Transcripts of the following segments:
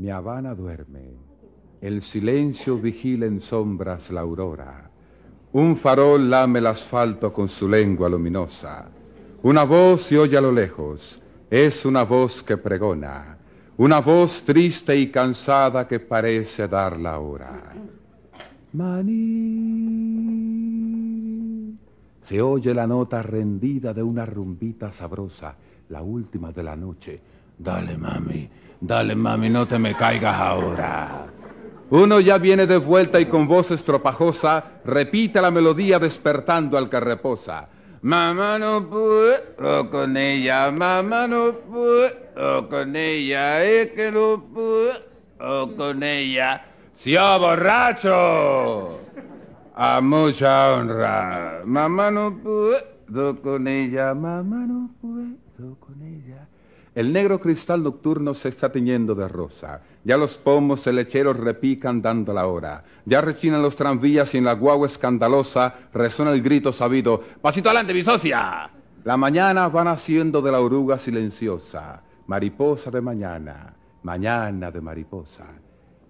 Mi Habana duerme, el silencio vigila en sombras la aurora. Un farol lame el asfalto con su lengua luminosa. Una voz se oye a lo lejos. Es una voz que pregona. Una voz triste y cansada que parece dar la hora. Maní. Se oye la nota rendida de una rumbita sabrosa, la última de la noche Dale, mami, dale, mami, no te me caigas ahora. Uno ya viene de vuelta y con voz estropajosa repite la melodía despertando al que reposa. Mamá no puedo con ella, mamá no puedo con ella, es que no puedo con ella. oh, borracho! A mucha honra. Mamá no puedo con ella, mamá no puedo con ella. El negro cristal nocturno se está tiñendo de rosa. Ya los pomos lecheros repican dando la hora. Ya rechinan los tranvías y en la guagua escandalosa resona el grito sabido: ¡Pasito adelante, mi socia! La mañana va naciendo de la oruga silenciosa. Mariposa de mañana, mañana de mariposa.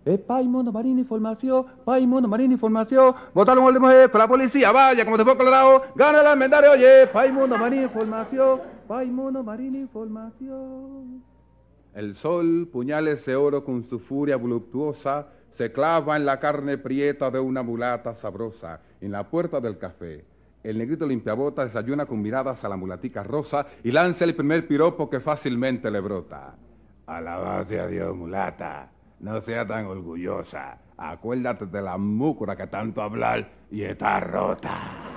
Eh, pay, marina, información, pay, mundo marina, información, votaron al jefe, la policía, vaya, como te fue colorado, gana el almendario, oye, pay, marina, información mono Marina Información. El sol, puñales de oro con su furia voluptuosa, se clava en la carne prieta de una mulata sabrosa, en la puerta del café. El negrito limpiabota desayuna con miradas a la mulatica rosa y lanza el primer piropo que fácilmente le brota. Alabase a Dios, mulata. No sea tan orgullosa. Acuérdate de la múcura que tanto hablar y está rota.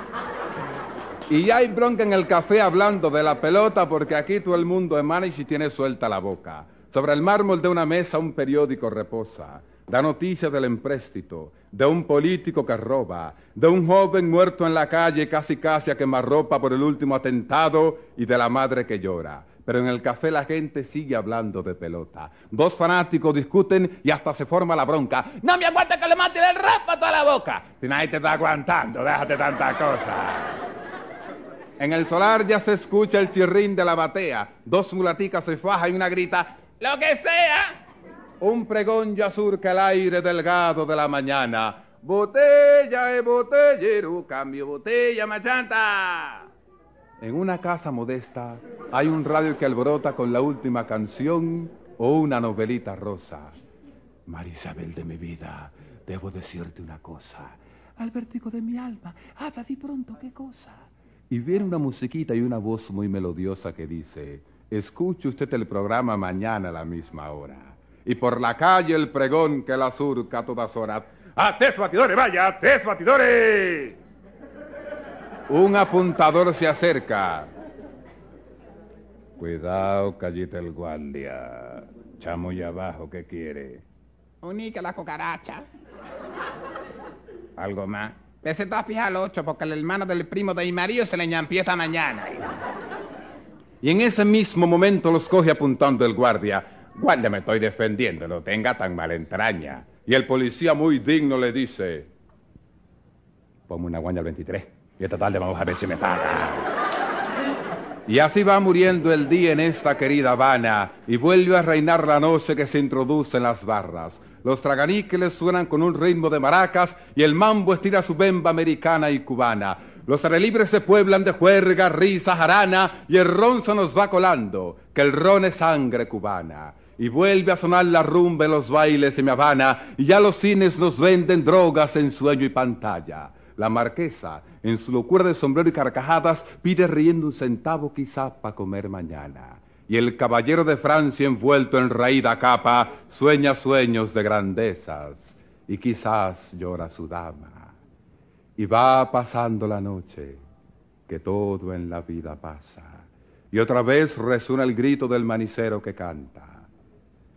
Y ya hay bronca en el café hablando de la pelota porque aquí todo el mundo es y tiene suelta la boca. Sobre el mármol de una mesa un periódico reposa. Da noticias del empréstito, de un político que roba, de un joven muerto en la calle casi casi a quemarropa por el último atentado y de la madre que llora. Pero en el café la gente sigue hablando de pelota. Dos fanáticos discuten y hasta se forma la bronca. ¡No me aguanta que le mate el rato a toda la boca! Si nadie te está aguantando, déjate tanta cosa. En el solar ya se escucha el chirrín de la batea. Dos mulaticas se faja y una grita, ¡Lo que sea! Un pregón ya surca el aire delgado de la mañana. Botella y e botellero, cambio botella machanta. En una casa modesta hay un radio que alborota con la última canción o una novelita rosa. Marisabel de mi vida, debo decirte una cosa. Albertico de mi alma, habla di pronto qué cosa y viene una musiquita y una voz muy melodiosa que dice, escuche usted el programa mañana a la misma hora. Y por la calle el pregón que la surca a todas horas. ¡Ates batidores, vaya! tres batidores! Un apuntador se acerca. Cuidado, callita el guardia. Chamo y abajo, ¿qué quiere? Unica la cucaracha. ¿Algo más? Me está fija al 8 porque el hermano del primo de mi se le ñampió esta mañana. Y en ese mismo momento los coge apuntando el guardia. Guardia, me estoy defendiendo, no tenga tan mala entraña. Y el policía muy digno le dice, ponme una guaña al 23 y esta tarde vamos a ver si me paga. Y así va muriendo el día en esta querida Habana y vuelve a reinar la noche que se introduce en las barras. Los traganíqueles suenan con un ritmo de maracas y el mambo estira su bemba americana y cubana. Los relibres se pueblan de juerga, risa, jarana y el ron se nos va colando, que el ron es sangre cubana. Y vuelve a sonar la rumba en los bailes de mi Habana y ya los cines nos venden drogas en sueño y pantalla. La marquesa, en su locura de sombrero y carcajadas, pide riendo un centavo quizá para comer mañana. Y el caballero de Francia, envuelto en raída capa, sueña sueños de grandezas y quizás llora su dama. Y va pasando la noche, que todo en la vida pasa. Y otra vez resuena el grito del manicero que canta.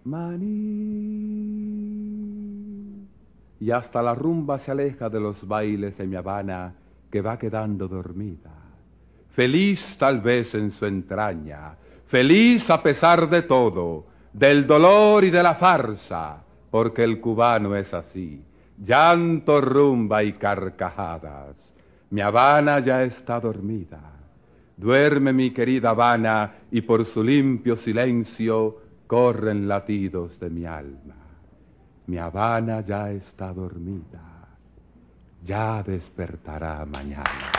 Maní y hasta la rumba se aleja de los bailes de mi Habana que va quedando dormida. Feliz tal vez en su entraña, feliz a pesar de todo, del dolor y de la farsa, porque el cubano es así, llanto, rumba y carcajadas. Mi Habana ya está dormida. Duerme mi querida Habana y por su limpio silencio corren latidos de mi alma mi Habana ya está dormida, ya despertará mañana.